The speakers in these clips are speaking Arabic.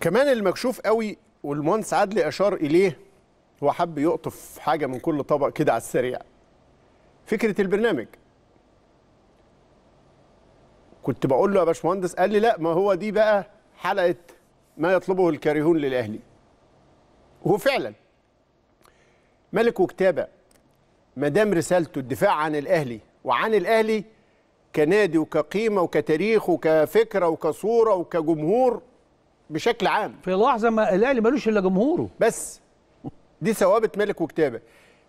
كمان المكشوف قوي والمهندس عدلي اشار اليه هو حب يقطف حاجه من كل طبق كده على السريع فكره البرنامج كنت بقول له يا باشمهندس قال لي لا ما هو دي بقى حلقه ما يطلبه الكارهون للاهلي وهو فعلا ملك وكتابه ما دام رسالته الدفاع عن الاهلي وعن الاهلي كنادي وكقيمه وكتاريخ وكفكره وكصوره وكجمهور بشكل عام في لحظه ما الاهلي ملوش الا جمهوره بس دي ثوابت ملك وكتابه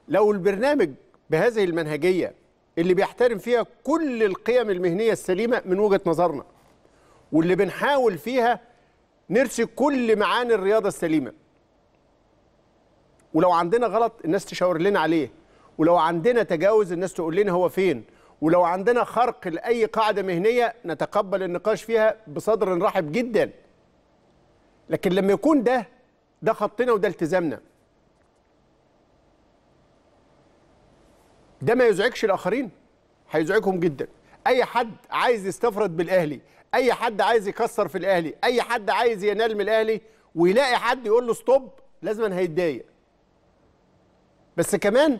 لو البرنامج بهذه المنهجيه اللي بيحترم فيها كل القيم المهنيه السليمه من وجهه نظرنا واللي بنحاول فيها نرسي كل معاني الرياضه السليمه ولو عندنا غلط الناس تشاور لنا عليه ولو عندنا تجاوز الناس تقول لنا هو فين ولو عندنا خرق لاي قاعده مهنيه نتقبل النقاش فيها بصدر رحب جدا لكن لما يكون ده ده خطنا وده التزامنا ده ما يزعجش الاخرين هيزعجهم جدا اي حد عايز يستفرد بالاهلي اي حد عايز يكسر في الاهلي اي حد عايز ينال من الاهلي ويلاقي حد يقول له ستوب لازما هيتضايق بس كمان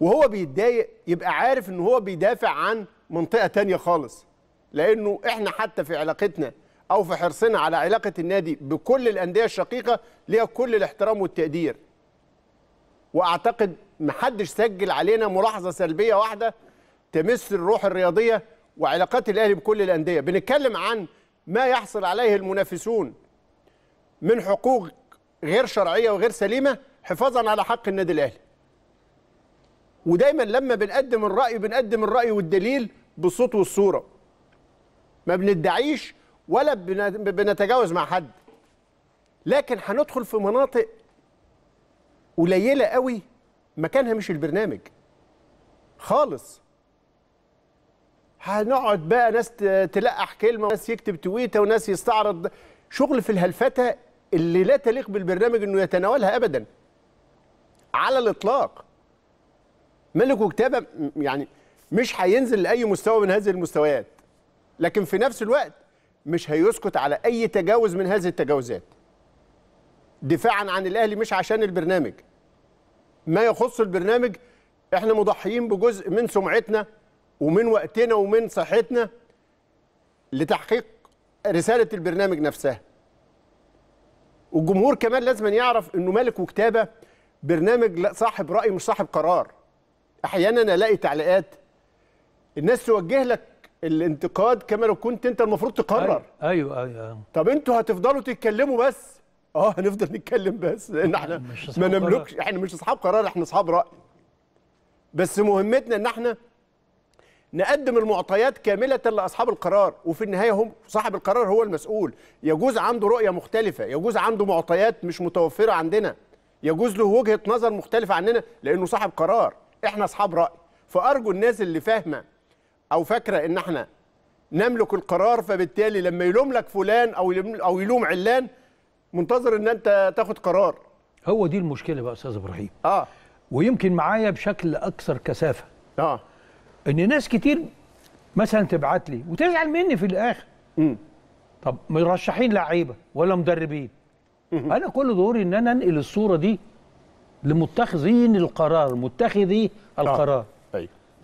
وهو بيتضايق يبقى عارف ان هو بيدافع عن منطقه تانية خالص لانه احنا حتى في علاقتنا او في حرصنا على علاقه النادي بكل الانديه الشقيقه ليها كل الاحترام والتقدير واعتقد محدش سجل علينا ملاحظه سلبيه واحده تمس الروح الرياضيه وعلاقات الاهلي بكل الانديه بنتكلم عن ما يحصل عليه المنافسون من حقوق غير شرعيه وغير سليمه حفاظا على حق النادي الاهلي ودايما لما بنقدم الراي بنقدم الراي والدليل بالصوت والصوره ما بندعيش ولا بنتجاوز مع حد لكن هندخل في مناطق قليله قوي مكانها مش البرنامج خالص هنقعد بقى ناس تلقح كلمه وناس يكتب تويته وناس يستعرض شغل في الهلفتة اللي لا تليق بالبرنامج انه يتناولها ابدا على الاطلاق ملك وكتابه يعني مش هينزل لاي مستوى من هذه المستويات لكن في نفس الوقت مش هيسكت على اي تجاوز من هذه التجاوزات دفاعا عن الاهلي مش عشان البرنامج ما يخص البرنامج احنا مضحيين بجزء من سمعتنا ومن وقتنا ومن صحتنا لتحقيق رساله البرنامج نفسها والجمهور كمان لازم يعرف انه ملك وكتابه برنامج صاحب راي مش صاحب قرار احيانا الاقي تعليقات الناس توجه لك الانتقاد كما لو كنت انت المفروض تقرر أيوة،, ايوه ايوه طب انتوا هتفضلوا تتكلموا بس اه هنفضل نتكلم بس لان احنا ما نملكش احنا مش اصحاب قرار احنا اصحاب راي بس مهمتنا ان احنا نقدم المعطيات كاملة لأصحاب القرار وفي النهاية هم صاحب القرار هو المسؤول يجوز عنده رؤية مختلفة يجوز عنده معطيات مش متوفرة عندنا يجوز له وجهة نظر مختلفة عننا لأنه صاحب قرار احنا أصحاب رأي فأرجو الناس اللي فاهمة او فاكره ان احنا نملك القرار فبالتالي لما يلوم لك فلان او او يلوم علان منتظر ان انت تاخد قرار هو دي المشكله بقى استاذ ابراهيم اه ويمكن معايا بشكل اكثر كثافه اه ان ناس كتير مثلا تبعت لي وتزعل مني في الاخر م. طب مرشحين لعيبه ولا مدربين م. انا كل دوري ان انا انقل الصوره دي لمتخذين القرار متخذي آه. القرار آه.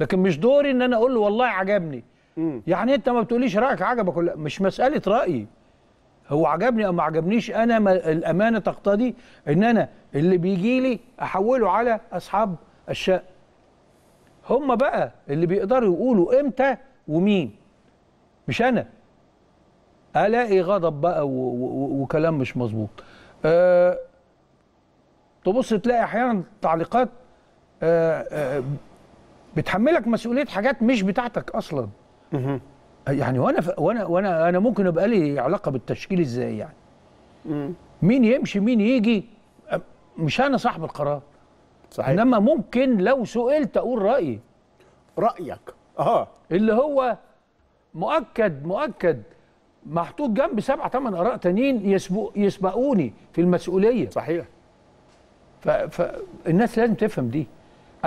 لكن مش دوري ان انا اقول له والله عجبني مم. يعني انت ما بتقوليش رايك عجبك ولا مش مساله رايي هو عجبني او ما عجبنيش انا ما الامانه تقتضي ان انا اللي بيجي لي احوله على اصحاب الشقه هم بقى اللي بيقدروا يقولوا امتى ومين مش انا الاقي غضب بقى وكلام مش مظبوط أه تبص تلاقي احيانا تعليقات أه أه بتحملك مسؤوليه حاجات مش بتاعتك اصلا يعني وانا ف... وانا وانا انا ممكن ابقى لي علاقه بالتشكيل ازاي يعني مين يمشي مين يجي مش انا صاحب القرار صحيح انما ممكن لو سئلت اقول رايي رايك اه اللي هو مؤكد مؤكد محطوط جنب سبع ثمان اراء تانيين يسبق يسبقوني في المسؤوليه صحيح فالناس لازم تفهم دي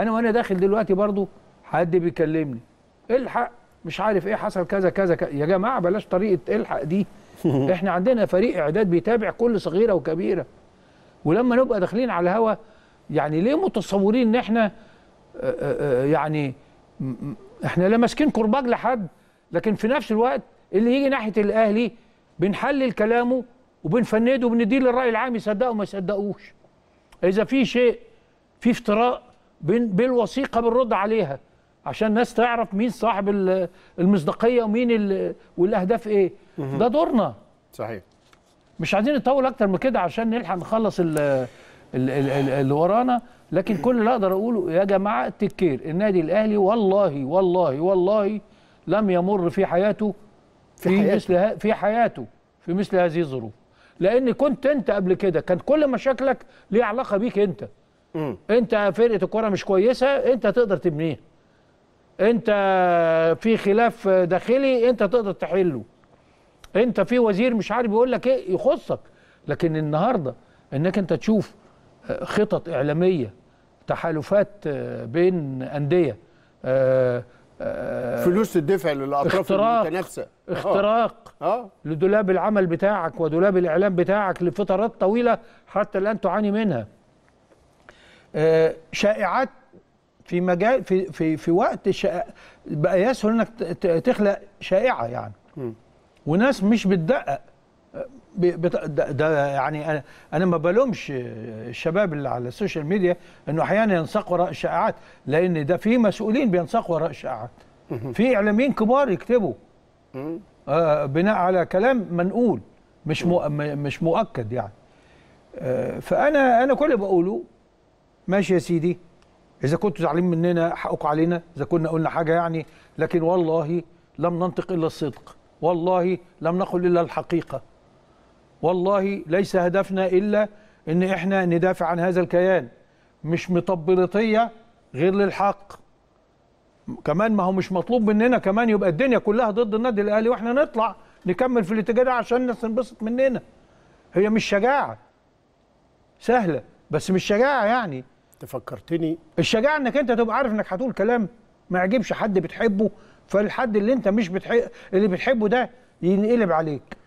انا وانا داخل دلوقتي برضو حد بيكلمني الحق مش عارف ايه حصل كذا كذا, كذا. يا جماعه بلاش طريقه الحق دي احنا عندنا فريق اعداد بيتابع كل صغيره وكبيره ولما نبقى داخلين على الهوا يعني ليه متصورين ان احنا آه، آه، آه، يعني احنا لا ماسكين كرباج لحد لكن في نفس الوقت اللي يجي ناحيه الاهلي بنحلل كلامه وبنفنده وبنديه للراي العام يصدقه وما يصدقوش اذا في شيء في افتراء بالوثيقه بنرد عليها عشان الناس تعرف مين صاحب المصداقيه ومين والاهداف ايه ده دورنا صحيح مش عايزين نطول اكتر من كده عشان نلحق نخلص اللي ورانا لكن كل اللي اقدر اقوله يا جماعه تكير النادي الاهلي والله والله والله لم يمر في حياته في, في حياته. مثل في حياته في مثل هذه الظروف لان كنت انت قبل كده كان كل مشاكلك ليها علاقه بيك انت مم. انت فرقه الكوره مش كويسه انت تقدر تبنيها انت في خلاف داخلي انت تقدر تحله انت في وزير مش عارف يقول لك ايه يخصك لكن النهارده انك انت تشوف خطط اعلاميه تحالفات بين انديه آه، آه، فلوس تدفع للاطراف المتنافسه آه. اختراق اه لدولاب العمل بتاعك ودولاب الاعلام بتاعك لفترات طويله حتى الان تعاني منها شائعات في مجال في في في وقت بقى يسهل انك تخلق شائعه يعني وناس مش بتدقق ده, يعني انا ما بلومش الشباب اللي على السوشيال ميديا انه احيانا ينساق وراء الشائعات لان ده في مسؤولين بينساقوا وراء الشائعات في اعلاميين كبار يكتبوا آه، بناء على كلام منقول مش مش مؤكد يعني آه، فانا انا كل اللي بقوله ماشي يا سيدي اذا كنتوا زعلانين مننا حقكم علينا اذا كنا قلنا حاجه يعني لكن والله لم ننطق الا الصدق والله لم نقل الا الحقيقه والله ليس هدفنا الا ان احنا ندافع عن هذا الكيان مش مطبلطيه غير للحق كمان ما هو مش مطلوب مننا كمان يبقى الدنيا كلها ضد النادي الاهلي واحنا نطلع نكمل في الاتجاه ده عشان الناس تنبسط مننا هي مش شجاعه سهله بس مش شجاعه يعني تفكرتني الشجاعه انك انت تبقى عارف انك هتقول كلام ما يعجبش حد بتحبه فالحد اللي انت مش بتحب اللي بتحبه ده ينقلب عليك